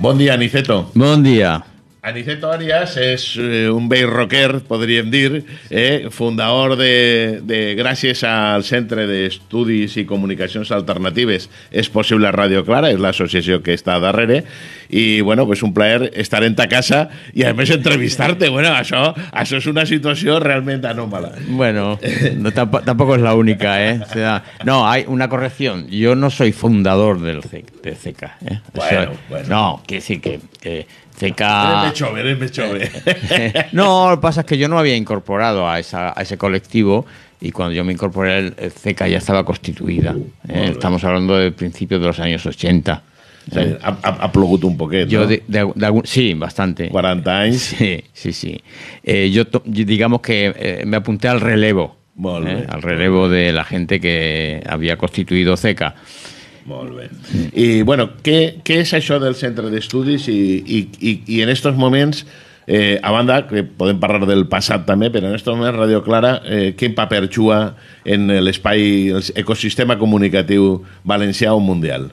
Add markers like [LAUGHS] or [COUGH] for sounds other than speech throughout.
Buen día, Niceto. Buen día. Aniceto Arias es eh, un bay rocker, decir, eh, fundador de, gracias al al de Estudios y Comunicaciones Alternatives Es Posible Radio Clara, es la asociación que está darrere, y bueno, pues un placer estar en tu casa y además entrevistarte, bueno, eso eso es una situación realmente anómala. Bueno, tampoco, es la única, eh. no, hay una corrección, yo no soy fundador del CECA. Eh. bueno, No, que sí, que Ceca. [LAUGHS] no, lo que pasa es que yo no había incorporado a, a ese colectivo y cuando yo me incorporé, el CECA ya estaba constituida. Uh, ¿eh? estamos hablando del principio de los años 80. Aploguto ha, un poquito. sí, bastante. 40 años. Sí, sí, sí. Eh, yo, digamos que eh, me apunté al relevo, al relevo de la gente que había constituido CECA. Y bueno, ¿qué es eso del Centro de Estudios y en estos momentos, eh, a banda, que pueden parar del pasado también, pero en estos momentos Radio Clara, eh, ¿qué papel paper en el ecosistema ecosistema comunicativo mundial?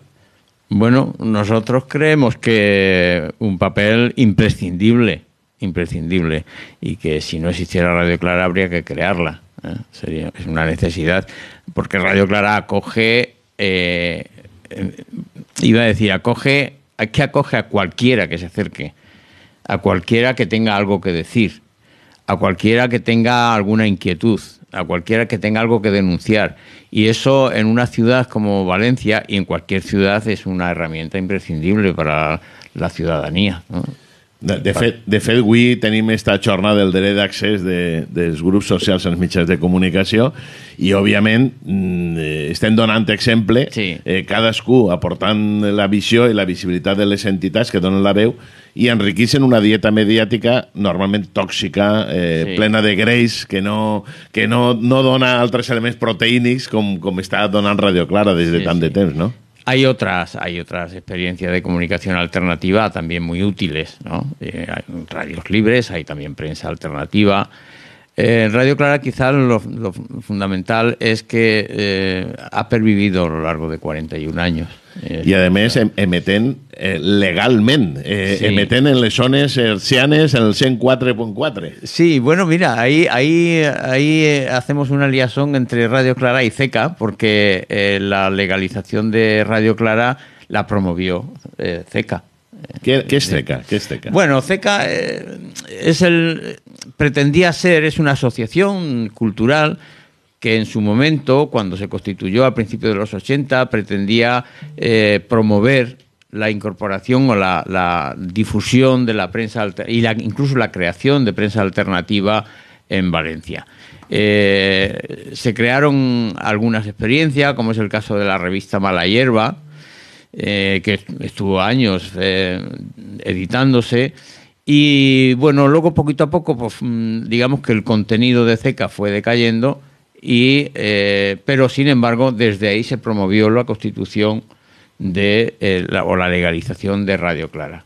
Bueno, nosotros creemos que un papel imprescindible, imprescindible, y que si no existiera Radio Clara habría que crearla. ¿eh? Sería, es una necesidad, porque Radio Clara acoge eh, iba a decir, acoge, hay que acoge a cualquiera que se acerque, a cualquiera que tenga algo que decir, a cualquiera que tenga alguna inquietud, a cualquiera que tenga algo que denunciar. Y eso en una ciudad como Valencia y en cualquier ciudad es una herramienta imprescindible para la ciudadanía. De, de, fet, de fet, avui tenim esta jornada del dret d'accés de, dels grups socials als mitjans de comunicació i, òbviament, mm, eh, estem donant exemple, sí. eh, cadascú aportant la visió i la visibilitat de les entitats que donen la veu i enriquissin una dieta mediàtica normalment tòxica, eh, sí. plena de greix, que, no, que no, no dona altres elements proteínics com, com està donant Radio Clara des de sí, tant sí. de temps, no? Hay otras, hay otras experiencias de comunicación alternativa también muy útiles, ¿no? Eh, hay radios libres, hay también prensa alternativa. En eh, Radio Clara quizás lo, fundamental es que eh, ha pervivido a lo largo de 41 años. Eh, y además emiten legalmente, emiten emeten en lesones hercianes en el 104.4. Sí, bueno, mira, ahí, ahí, ahí hacemos una liación entre Radio Clara y CECA, porque la legalización de Radio Clara la promovió CECA. ¿Qué, es CECA? Bueno, CECA eh, es el, pretendía ser, es una asociación cultural que en su momento, cuando se constituyó a principios de los 80, pretendía eh, promover la incorporación o la, difusión de la prensa y la, incluso la creación de prensa alternativa en Valencia. Eh, se crearon algunas experiencias, como es el caso de la revista Mala Hierba, eh, que estuvo años eh, editándose. Y bueno, luego poquito a poco, pues, mm, digamos que el contenido de CECA fue decayendo, y, eh, pero sin embargo, desde ahí se promovió la constitución de, o la legalización de Radio Clara.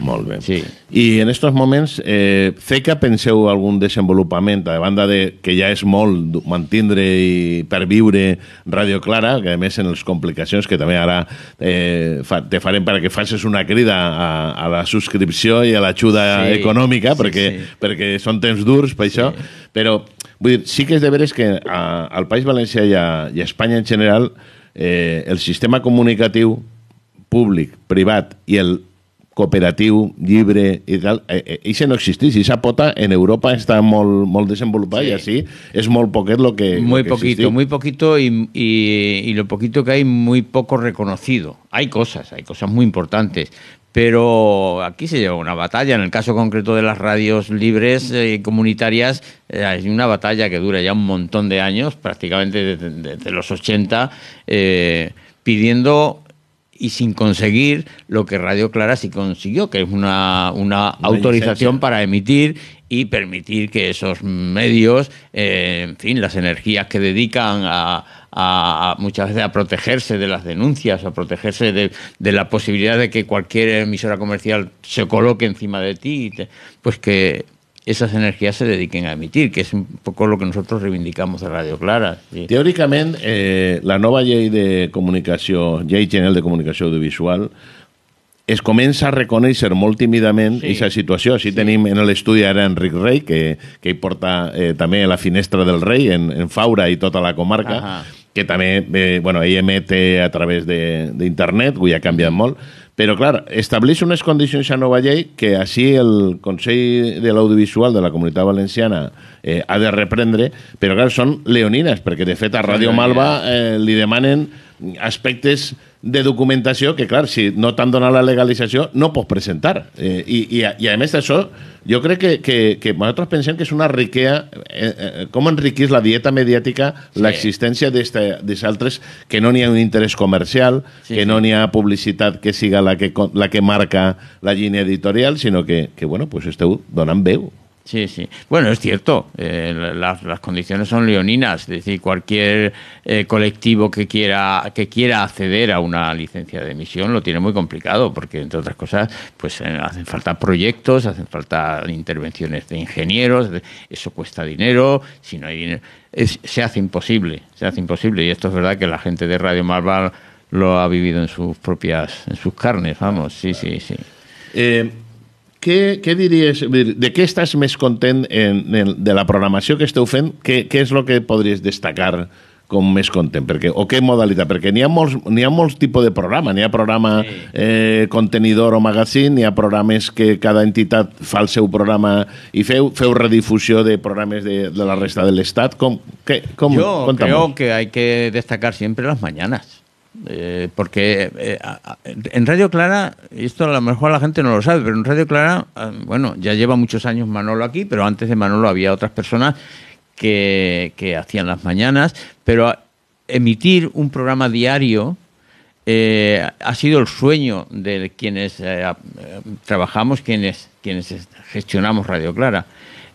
Molt bé. Sí. I en aquests moments, eh, sé que penseu algun desenvolupament, a banda de que ja és molt mantindre i viure Radio Clara, que a més en les complicacions que també ara eh, fa, te farem perquè facis una crida a, a la subscripció i a l'ajuda sí, econòmica, sí, perquè, sí. perquè són temps durs per sí. això, però vull dir, sí que és de veres que a, al País Valencià i a, i a Espanya en general eh, el sistema comunicatiu públic, privat i el cooperativo, libre y tal, Ese eh, eh, no existeix. Esa pota en Europa está molt, molt desenvolupada y así es és lo que Muy poquito, muy poquito y, lo poquito que hay muy poco reconocido. Hay cosas, hay cosas muy importantes, pero aquí se lleva una batalla. En el caso concreto de las radios libres eh, y comunitarias, hay una batalla que dura ya un montón de años, prácticamente desde, los 80, pidiendo y sin conseguir lo que Radio Clara sí consiguió, que es una, una, autorización para emitir y permitir que esos medios, eh, en fin, las energías que dedican a, muchas veces a protegerse de las denuncias, a protegerse de, de, la posibilidad de que cualquier emisora comercial se coloque encima de ti, pues que esas energías se dediquen a emitir, que es un poco lo que nosotros reivindicamos de Radio Clara. Sí. Teóricamente, eh, la nueva ley de comunicación, ley general de comunicación audiovisual, es comença a reconèixer molt tímidament sí. sí. situació. Així sí. tenim en l'estudi ara Enric Rey, que, que hi porta eh, també la finestra del rei en, en Faura i tota la comarca, Aha. que també, eh, bueno, ell emet a través d'internet, avui ha canviat molt, però, clar, estableix unes condicions a nova llei que així el Consell de l'Audiovisual de la Comunitat Valenciana eh, ha de reprendre, però, clar, són leonines, perquè, de fet, a Ràdio Malva eh, li demanen aspectes de documentació que, clar, si no t'han donat la legalització, no pots presentar. Eh, i, i, a, I, a més, d'això, jo crec que, que, que nosaltres pensem que és una riquea, eh, eh, com enriquís la dieta mediàtica sí. l'existència dels altres, que no n'hi ha un interès comercial, sí, que sí. no n'hi ha publicitat que siga la que, la que marca la línia editorial, sinó que, que bueno, pues esteu donant veu Sí, sí. Bueno, es cierto, eh, las, las, condiciones son leoninas, es decir, cualquier eh, colectivo que quiera, que quiera acceder a una licencia de emisión lo tiene muy complicado, porque entre otras cosas, pues eh, hacen falta proyectos, hacen falta intervenciones de ingenieros, eso cuesta dinero, si no hay dinero, se hace imposible, se hace imposible, y esto es verdad que la gente de Radio Marval lo ha vivido en sus propias, en sus carnes, vamos, sí, sí, sí. Què, què diries, de què estàs més content en, en, de la programació que esteu fent? Què, què és el que podries destacar com més content? Perquè, o què modalitat? Perquè n'hi ha, molts, ha molts tipus de programa. N'hi ha programa sí. eh, contenidor o magazine, n'hi ha programes que cada entitat fa el seu programa i feu, feu redifusió de programes de, de la resta de l'Estat. Com, què, com, jo creo que hay que destacar siempre las mañanas. Eh, porque eh, en Radio Clara, esto a lo mejor la gente no lo sabe, pero en Radio Clara, ah, bueno, ya lleva muchos años Manolo aquí, pero antes de Manolo había otras personas que, hacían las mañanas, pero emitir un programa diario eh, ha sido el sueño de quienes trabajamos, quienes, quienes gestionamos Radio Clara.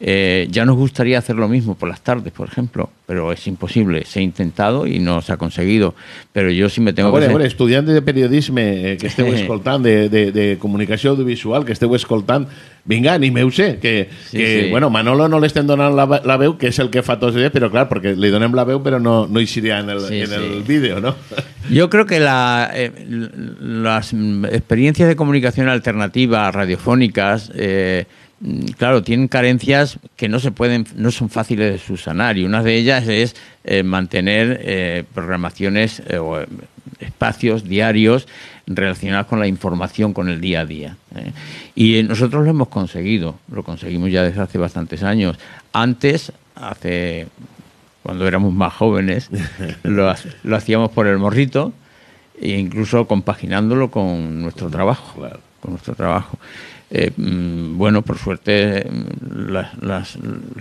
Eh, ya nos gustaría hacer lo mismo por las tardes, por ejemplo, pero es imposible. Se ha intentado y no se ha conseguido. Pero yo sí me tengo ah, que... Bueno, estudiante de periodismo eh, que esté [LAUGHS] escoltando, de, de, de audiovisual, que esté escoltando, venga, ni me use que bueno, Manolo no le estén donando la, la veu, que es el que fa todos pero pero porque porque le la veu, pero no, no en el, vídeo, ¿no? Yo creo que la, eh, las mm, experiencias de comunicación alternativa, radiofónicas, Mm, claro, tienen carencias que no se pueden, no son fáciles de subsanar y una de ellas es eh, mantener eh, programaciones eh, o espacios diarios relacionados con la información, con el día a día. Y nosotros lo hemos conseguido, lo conseguimos ya desde hace bastantes años. Antes, hace cuando éramos más jóvenes, [LAUGHS] lo, hacíamos por el morrito e incluso compaginándolo con nuestro trabajo nuestro trabajo. Eh, mm, bueno, por suerte mm,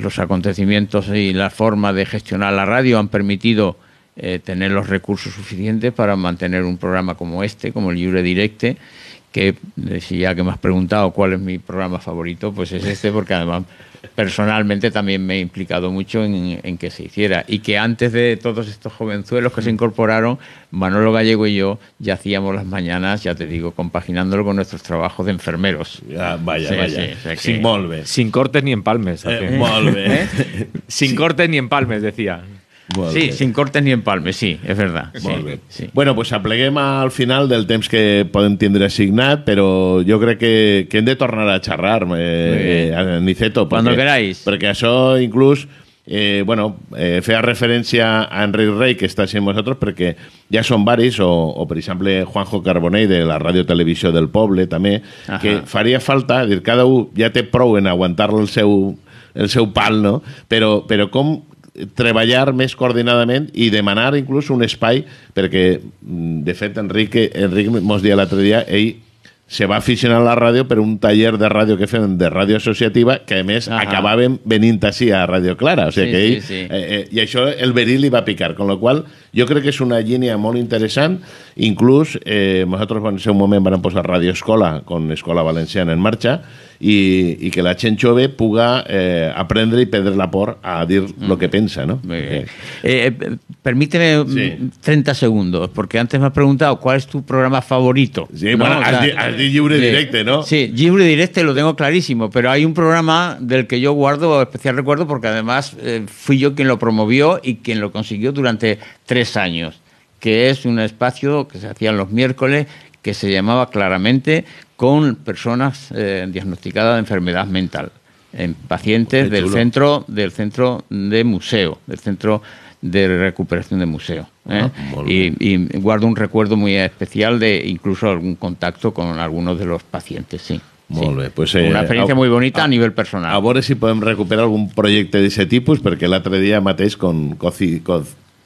los acontecimientos y la forma de gestionar la radio han permitido eh, tener los recursos suficientes para mantener un programa como este, como el Libre Directe, que si que me has preguntado cuál es mi programa favorito, pues es este, porque además personalmente también me he implicado mucho en, que se hiciera. Y que antes de todos estos jovenzuelos que se incorporaron, Manolo Gallego y yo ya hacíamos las mañanas, ya te digo, compaginándolo con nuestros trabajos de enfermeros. Ah, vaya, vaya. Sin Sin cortes ni empalmes. Eh, [LAUGHS] ¿Eh? Sin cortes ni empalmes, decía. sí, sin cortes ni empalmes, sí, és veritat. Sí, Molt bé. Sí. Bueno, pues apleguem al final del temps que podem tindre assignat, però jo crec que, que hem de tornar a xerrar, eh, eh Niceto. Quan queráis. Perquè això, inclús, eh, bueno, eh, feia referència a Enric Rey, que està sent vosaltres, perquè ja són varis, o, o per exemple Juanjo Carbonell de la Ràdio Televisió del Poble, també, Aha. que faria falta, dir, cada un ja té prou en aguantar el seu el seu pal, no? Però, però com treballar més coordinadament i demanar inclús un espai, perquè, mm, de fet, Enric, Enric mos dia l'altre dia, ell se va aficionar a la ràdio per un taller de ràdio que fem de ràdio associativa que a més Aha. acabàvem venint així a Ràdio Clara o sigui sí, que ell, sí, sí. Eh, eh, i això el verí li va picar, amb la qual cosa Yo creo que es una línea muy interesante. Incluso nosotros nosaltres eh, en un momento moment a posar Radio Escola, con Escola Valenciana en marcha y que la Chenchove puga eh, aprender y i la por a decir lo mm. que piensa. ¿no? Eh, permíteme 30 mm, segundos, porque antes me has preguntado cuál es tu programa favorito. Sí, bueno, Libre ¿no? Sí, Libre Directe lo tengo clarísimo, pero hay un programa del que yo guardo especial recuerdo porque además fui yo quien lo promovió y quien lo consiguió durante tres años, que es un espacio que se hacía los miércoles, que se llamaba claramente con personas eh, diagnosticadas de enfermedad mental, en pacientes del centro, del centro de museo, del centro de recuperación de museo. ¿eh? Ah, y, guardo un recuerdo muy especial de incluso algún contacto con algunos de los pacientes, sí. Pues, eh, una experiencia muy bonita a, nivel personal. A si podemos recuperar algún ese tipo es pues, porque el otro día Matéis con Coci,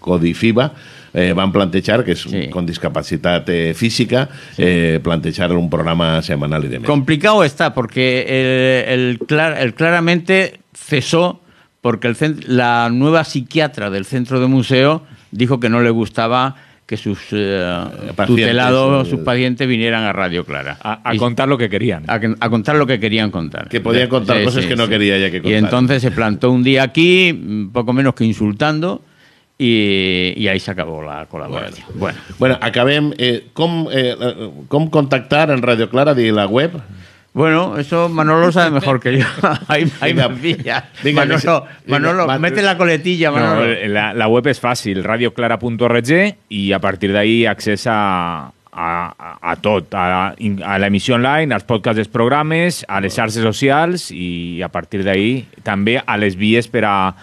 Codifiba eh, van plantear que es con discapacidad eh, física, eh, plantear un programa semanal y demás. Complicado está, porque el, claramente cesó porque el la nueva psiquiatra del centro de museo dijo que no le gustaba que sus eh, tutelados, sus pacientes vinieran a Radio Clara. A, contar lo que querían. A, contar lo que querían contar. Que podía contar cosas que no quería ya que contar. Y entonces se plantó un día aquí, mm, poco menos que insultando, y ahí se acabó la colaboración Bueno, bueno. ¿Cómo eh, eh, contactar en Radio Clara de la web? Bueno, eso Manolo sabe mejor que yo. [LAUGHS] [LAUGHS] Ahí, me pilla. Manolo, mete la coletilla, Manolo. la, web es fácil, radioclara.org y a partir de ahí accesa a, a a, a emisión online, los podcasts programas, programes, a las redes sociales y a partir de ahí también a les vies para a,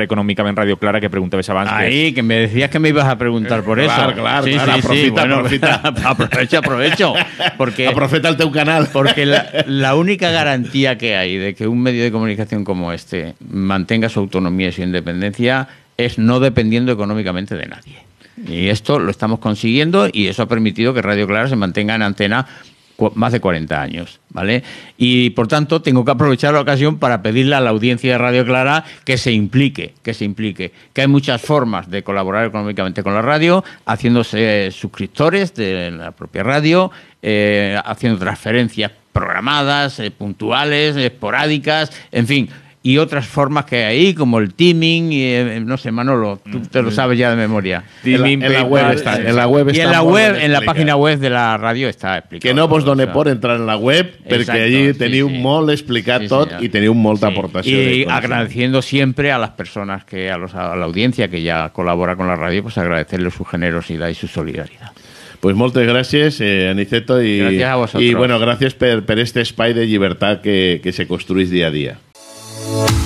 económicamente Radio Clara que preguntabas antes que, me decías que me ibas a preguntar por eso. Claro, sí, [LAUGHS] aprovecho, aprovecho. Porque, aprofita el teu canal. Porque la única garantía que hay de que un medio de comunicación como este mantenga su autonomía y su independencia es no dependiendo económicamente de nadie. Y esto lo estamos consiguiendo y eso ha permitido que Radio Clara se mantenga en antena más de 40 años, ¿vale? Y por tanto tengo que aprovechar la ocasión para pedirle a la audiencia de Radio Clara que se implique, que se implique, que hay muchas formas de colaborar económicamente con la radio, haciéndose suscriptores de la propia radio, eh, haciendo transferencias programadas, eh, puntuales, esporádicas, en fin, y otras formas que hay ahí, como el teaming, y, eh, eh, no sé, Manolo, tú te lo mm. sabes ya de memoria. en, la, web está, en la y en la web, en la página web de la radio está explicado. Que no vos doné por entrar en la web, porque allí tenía un mol explicar todo y tenía un de aportación Y agradeciendo siempre a las personas, que a, los, a la audiencia que ya colabora con la radio, pues agradecerle su generosidad y su solidaridad. Pues muchas gracias eh, Aniceto, y gracias a bueno, gracias por este espacio de libertad que, se construís día a día Thank